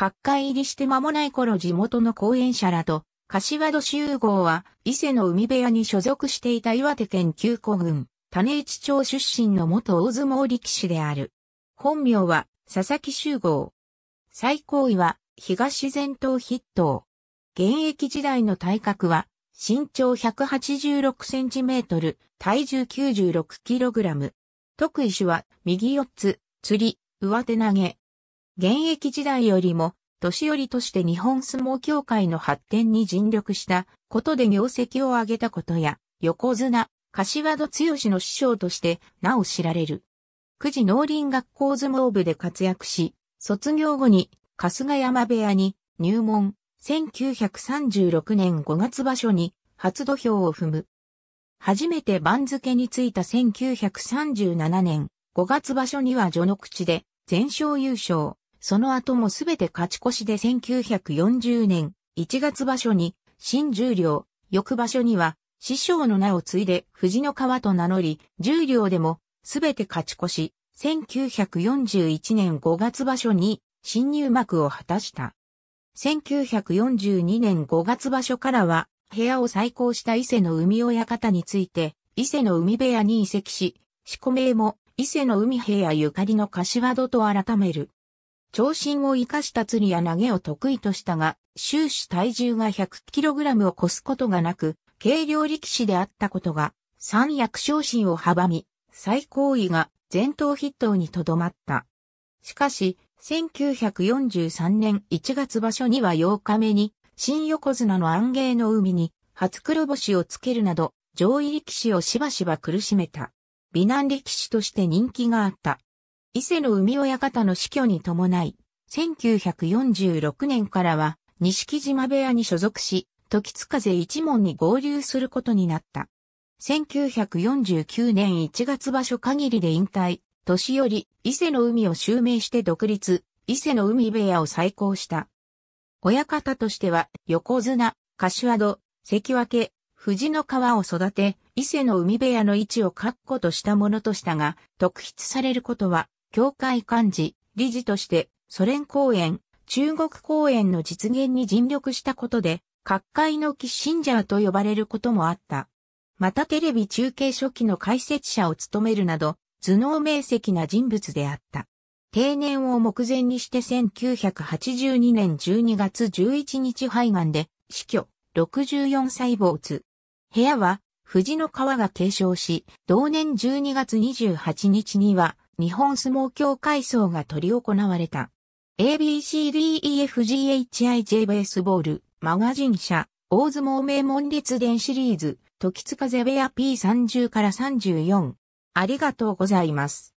各界入りして間もない頃地元の講演者らと、柏戸集合は、伊勢の海部屋に所属していた岩手県旧古郡、種市町出身の元大相撲力士である。本名は、佐々木集合。最高位は、東前頭筆頭。現役時代の体格は、身長186センチメートル、体重96キログラム。得意種は、右四つ、釣り、上手投げ、現役時代よりも、年寄りとして日本相撲協会の発展に尽力したことで業績を上げたことや、横綱、柏戸剛の師匠としてなお知られる。九時農林学校相撲部で活躍し、卒業後に春日山部屋に入門、1936年5月場所に初土俵を踏む。初めて番付についた1937年5月場所には序の口で全勝優勝。その後もすべて勝ち越しで1940年1月場所に新十両、翌場所には師匠の名を継いで藤の川と名乗り、十両でもすべて勝ち越し、1941年5月場所に新入幕を果たした。1942年5月場所からは部屋を再興した伊勢の海親方について、伊勢の海部屋に移籍し、四個名も伊勢の海部屋ゆかりの柏戸と改める。長身を生かした釣りや投げを得意としたが、終始体重が 100kg を超すことがなく、軽量力士であったことが、三役昇進を阻み、最高位が前頭筆頭にとどまった。しかし、1943年1月場所には8日目に、新横綱の安芸の海に、初黒星をつけるなど、上位力士をしばしば苦しめた。美男力士として人気があった。伊勢の海親方の死去に伴い、1946年からは、錦島部屋に所属し、時津風一門に合流することになった。1949年1月場所限りで引退、年より伊勢の海を襲名して独立、伊勢の海部屋を再興した。親方としては、横綱、柏戸、関脇、藤の川を育て、伊勢の海部屋の位置を確固としたものとしたが、特筆されることは協会幹事、理事として、ソ連公演、中国公演の実現に尽力したことで、各界のキッシンジャーと呼ばれることもあった。またテレビ中継初期の解説者を務めるなど、頭脳明晰な人物であった。定年を目前にして1982年12月11日肺がんで死去64歳没。部屋は藤の川が継承し、同年12月28日には日本相撲協会層が取り行われた。ABCDEFGHIJ ベースボール、マガジン社、大相撲名門列伝シリーズ、時津風部屋 P30 から34。ありがとうございます。